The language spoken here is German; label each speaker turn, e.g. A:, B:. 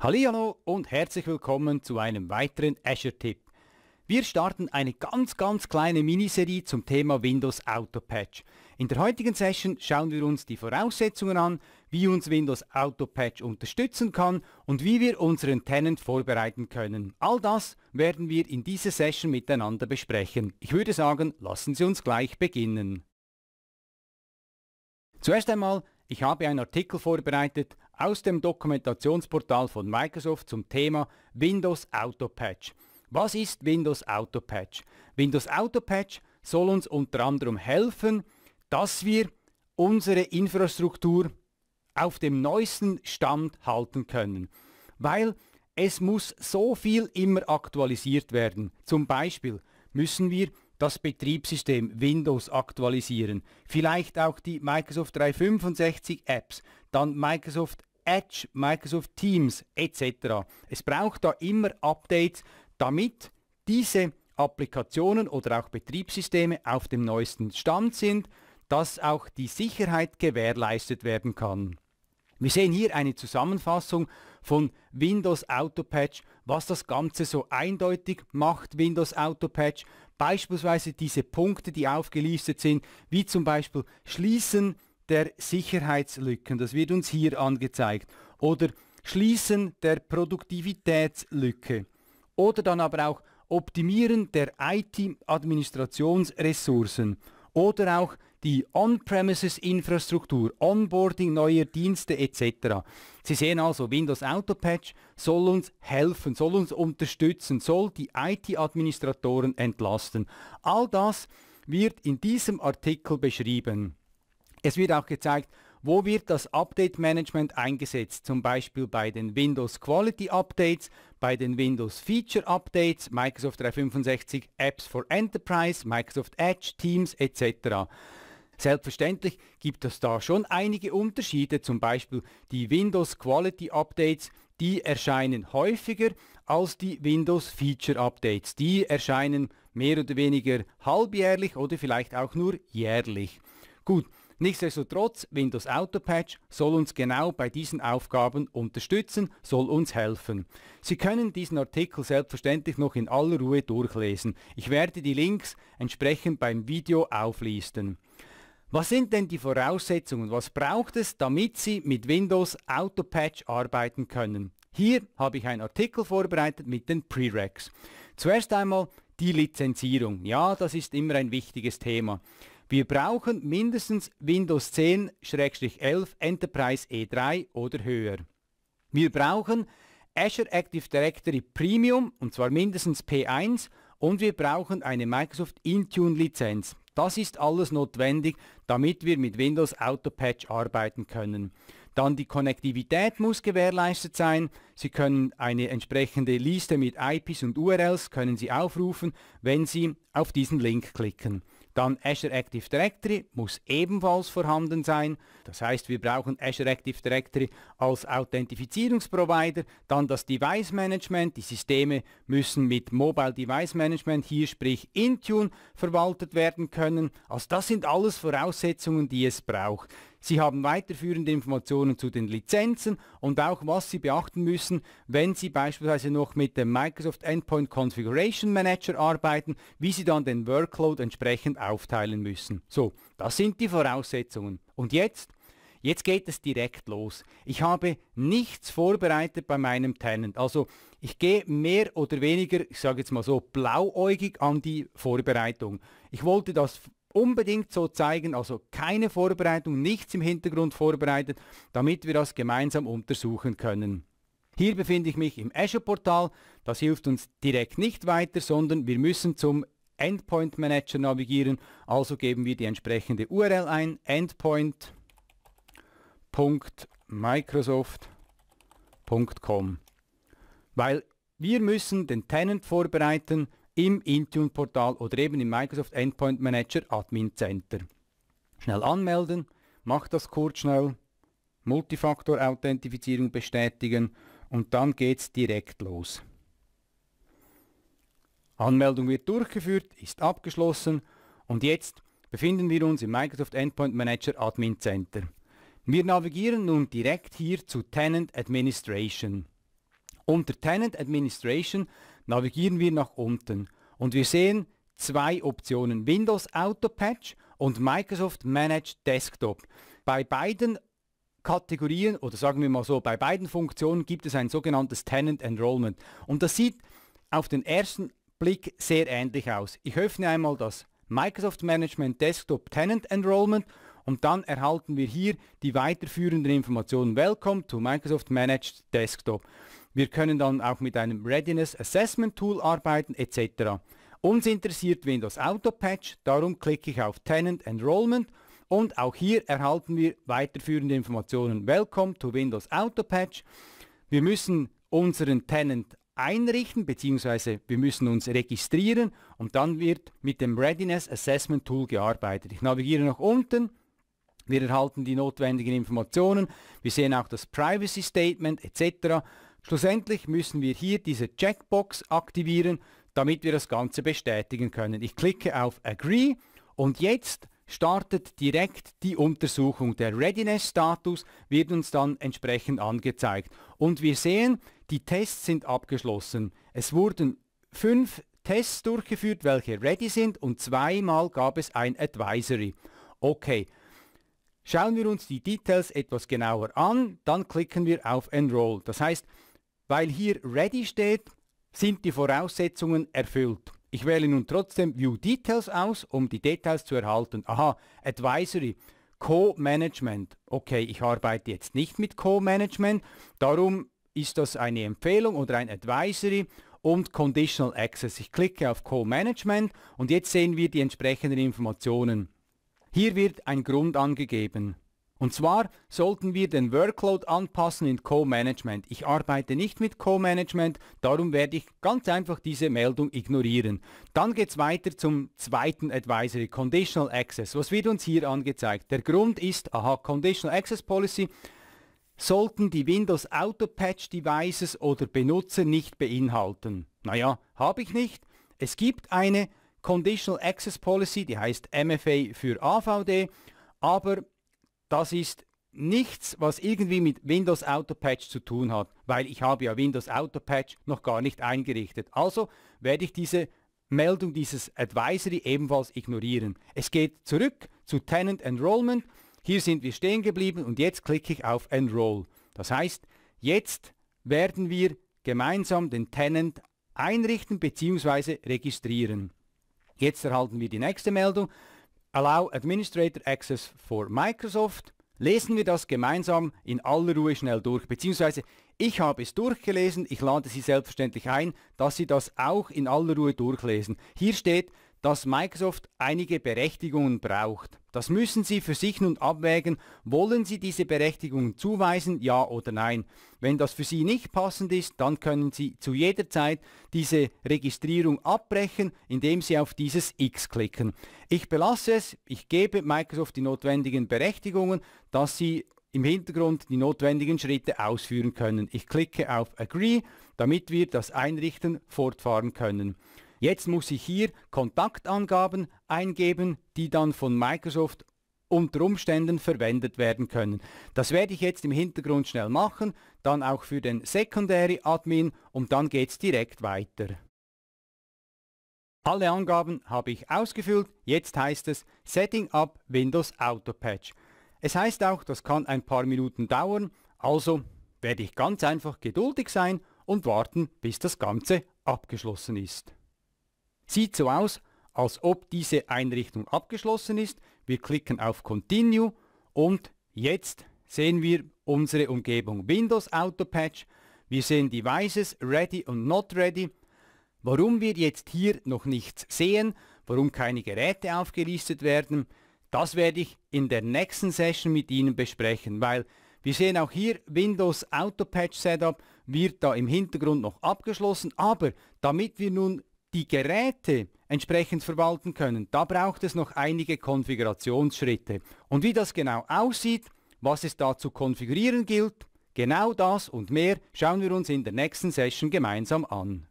A: Hallo und herzlich willkommen zu einem weiteren Azure-Tipp. Wir starten eine ganz, ganz kleine Miniserie zum Thema Windows Auto Patch. In der heutigen Session schauen wir uns die Voraussetzungen an, wie uns Windows Auto Patch unterstützen kann und wie wir unseren Tenant vorbereiten können. All das werden wir in dieser Session miteinander besprechen. Ich würde sagen, lassen Sie uns gleich beginnen. Zuerst einmal ich habe einen Artikel vorbereitet, aus dem Dokumentationsportal von Microsoft zum Thema Windows Auto Patch. Was ist Windows Auto Patch? Windows Auto Patch soll uns unter anderem helfen, dass wir unsere Infrastruktur auf dem neuesten Stand halten können. Weil es muss so viel immer aktualisiert werden. Zum Beispiel müssen wir das Betriebssystem Windows aktualisieren, vielleicht auch die Microsoft 365 Apps, dann Microsoft Edge, Microsoft Teams etc. Es braucht da immer Updates, damit diese Applikationen oder auch Betriebssysteme auf dem neuesten Stand sind, dass auch die Sicherheit gewährleistet werden kann. Wir sehen hier eine Zusammenfassung von Windows Auto Patch, was das Ganze so eindeutig macht, Windows Auto Patch. Beispielsweise diese Punkte, die aufgelistet sind, wie zum Beispiel Schließen, der Sicherheitslücken. Das wird uns hier angezeigt. Oder Schließen der Produktivitätslücke. Oder dann aber auch Optimieren der IT-Administrationsressourcen. Oder auch die On-Premises-Infrastruktur, Onboarding neuer Dienste etc. Sie sehen also, Windows Autopatch soll uns helfen, soll uns unterstützen, soll die IT-Administratoren entlasten. All das wird in diesem Artikel beschrieben. Es wird auch gezeigt, wo wird das Update Management eingesetzt, zum Beispiel bei den Windows Quality Updates, bei den Windows Feature Updates, Microsoft 365 Apps for Enterprise, Microsoft Edge, Teams etc. Selbstverständlich gibt es da schon einige Unterschiede, zum Beispiel die Windows Quality Updates, die erscheinen häufiger als die Windows Feature Updates. Die erscheinen mehr oder weniger halbjährlich oder vielleicht auch nur jährlich. Gut, Nichtsdestotrotz, Windows Auto Patch soll uns genau bei diesen Aufgaben unterstützen, soll uns helfen. Sie können diesen Artikel selbstverständlich noch in aller Ruhe durchlesen. Ich werde die Links entsprechend beim Video auflisten. Was sind denn die Voraussetzungen? Was braucht es, damit Sie mit Windows Auto Patch arbeiten können? Hier habe ich einen Artikel vorbereitet mit den Prereqs. Zuerst einmal die Lizenzierung. Ja, das ist immer ein wichtiges Thema. Wir brauchen mindestens Windows 10-11 Enterprise E3 oder höher. Wir brauchen Azure Active Directory Premium, und zwar mindestens P1, und wir brauchen eine Microsoft Intune-Lizenz. Das ist alles notwendig, damit wir mit Windows Auto Patch arbeiten können. Dann die Konnektivität muss gewährleistet sein. Sie können eine entsprechende Liste mit IPs und URLs können Sie aufrufen, wenn Sie auf diesen Link klicken. Dann Azure Active Directory muss ebenfalls vorhanden sein. Das heißt, wir brauchen Azure Active Directory als Authentifizierungsprovider. Dann das Device Management. Die Systeme müssen mit Mobile Device Management, hier sprich Intune, verwaltet werden können. Also das sind alles Voraussetzungen, die es braucht. Sie haben weiterführende Informationen zu den Lizenzen und auch was Sie beachten müssen, wenn Sie beispielsweise noch mit dem Microsoft Endpoint Configuration Manager arbeiten, wie Sie dann den Workload entsprechend aufteilen müssen. So, das sind die Voraussetzungen. Und jetzt? Jetzt geht es direkt los. Ich habe nichts vorbereitet bei meinem Tenant. Also ich gehe mehr oder weniger, ich sage jetzt mal so, blauäugig an die Vorbereitung. Ich wollte das unbedingt so zeigen, also keine Vorbereitung, nichts im Hintergrund vorbereitet, damit wir das gemeinsam untersuchen können. Hier befinde ich mich im Azure-Portal. Das hilft uns direkt nicht weiter, sondern wir müssen zum Endpoint Manager navigieren. Also geben wir die entsprechende URL ein, endpoint.microsoft.com. Weil wir müssen den Tenant vorbereiten, im Intune-Portal oder eben im Microsoft Endpoint Manager Admin Center. Schnell anmelden, macht das kurz schnell, Multifaktor-Authentifizierung bestätigen und dann geht es direkt los. Anmeldung wird durchgeführt, ist abgeschlossen und jetzt befinden wir uns im Microsoft Endpoint Manager Admin Center. Wir navigieren nun direkt hier zu Tenant Administration. Unter Tenant Administration navigieren wir nach unten und wir sehen zwei Optionen, Windows Auto Patch und Microsoft Managed Desktop. Bei beiden Kategorien oder sagen wir mal so, bei beiden Funktionen gibt es ein sogenanntes Tenant Enrollment und das sieht auf den ersten Blick sehr ähnlich aus. Ich öffne einmal das Microsoft Management Desktop Tenant Enrollment und dann erhalten wir hier die weiterführenden Informationen Welcome to Microsoft Managed Desktop. Wir können dann auch mit einem Readiness Assessment Tool arbeiten etc. Uns interessiert Windows Auto Patch, darum klicke ich auf Tenant Enrollment und auch hier erhalten wir weiterführende Informationen. Welcome to Windows Auto Patch. Wir müssen unseren Tenant einrichten bzw. wir müssen uns registrieren und dann wird mit dem Readiness Assessment Tool gearbeitet. Ich navigiere nach unten, wir erhalten die notwendigen Informationen, wir sehen auch das Privacy Statement etc. Schlussendlich müssen wir hier diese Checkbox aktivieren, damit wir das Ganze bestätigen können. Ich klicke auf Agree und jetzt startet direkt die Untersuchung. Der Readiness-Status wird uns dann entsprechend angezeigt. Und wir sehen, die Tests sind abgeschlossen. Es wurden fünf Tests durchgeführt, welche ready sind und zweimal gab es ein Advisory. Okay, schauen wir uns die Details etwas genauer an, dann klicken wir auf Enroll. Das heißt, weil hier Ready steht, sind die Voraussetzungen erfüllt. Ich wähle nun trotzdem View Details aus, um die Details zu erhalten. Aha, Advisory. Co-Management. Okay, ich arbeite jetzt nicht mit Co-Management, darum ist das eine Empfehlung oder ein Advisory und Conditional Access. Ich klicke auf Co-Management und jetzt sehen wir die entsprechenden Informationen. Hier wird ein Grund angegeben. Und zwar sollten wir den Workload anpassen in Co-Management. Ich arbeite nicht mit Co-Management, darum werde ich ganz einfach diese Meldung ignorieren. Dann geht es weiter zum zweiten Advisory, Conditional Access. Was wird uns hier angezeigt? Der Grund ist, aha, Conditional Access Policy sollten die Windows Auto-Patch Devices oder Benutzer nicht beinhalten. Naja, habe ich nicht. Es gibt eine Conditional Access Policy, die heißt MFA für AVD, aber das ist nichts, was irgendwie mit Windows Auto Patch zu tun hat, weil ich habe ja Windows Auto Patch noch gar nicht eingerichtet. Also werde ich diese Meldung dieses Advisory ebenfalls ignorieren. Es geht zurück zu Tenant Enrollment. Hier sind wir stehen geblieben und jetzt klicke ich auf Enroll. Das heißt, jetzt werden wir gemeinsam den Tenant einrichten bzw. registrieren. Jetzt erhalten wir die nächste Meldung. Allow Administrator Access for Microsoft. Lesen wir das gemeinsam in aller Ruhe schnell durch, beziehungsweise ich habe es durchgelesen, ich lade Sie selbstverständlich ein, dass Sie das auch in aller Ruhe durchlesen. Hier steht, dass Microsoft einige Berechtigungen braucht. Das müssen Sie für sich nun abwägen, wollen Sie diese Berechtigungen zuweisen, ja oder nein. Wenn das für Sie nicht passend ist, dann können Sie zu jeder Zeit diese Registrierung abbrechen, indem Sie auf dieses X klicken. Ich belasse es, ich gebe Microsoft die notwendigen Berechtigungen, dass Sie im Hintergrund die notwendigen Schritte ausführen können. Ich klicke auf Agree, damit wir das Einrichten fortfahren können. Jetzt muss ich hier Kontaktangaben eingeben, die dann von Microsoft unter Umständen verwendet werden können. Das werde ich jetzt im Hintergrund schnell machen, dann auch für den Secondary Admin und dann geht es direkt weiter. Alle Angaben habe ich ausgefüllt, jetzt heißt es Setting up Windows Auto Patch. Es heißt auch, das kann ein paar Minuten dauern, also werde ich ganz einfach geduldig sein und warten, bis das Ganze abgeschlossen ist. Sieht so aus, als ob diese Einrichtung abgeschlossen ist. Wir klicken auf Continue und jetzt sehen wir unsere Umgebung Windows Auto Patch. Wir sehen Devices Ready und Not Ready. Warum wir jetzt hier noch nichts sehen, warum keine Geräte aufgelistet werden, das werde ich in der nächsten Session mit Ihnen besprechen, weil wir sehen auch hier Windows Auto Patch Setup wird da im Hintergrund noch abgeschlossen, aber damit wir nun die Geräte entsprechend verwalten können, da braucht es noch einige Konfigurationsschritte. Und wie das genau aussieht, was es da zu konfigurieren gilt, genau das und mehr schauen wir uns in der nächsten Session gemeinsam an.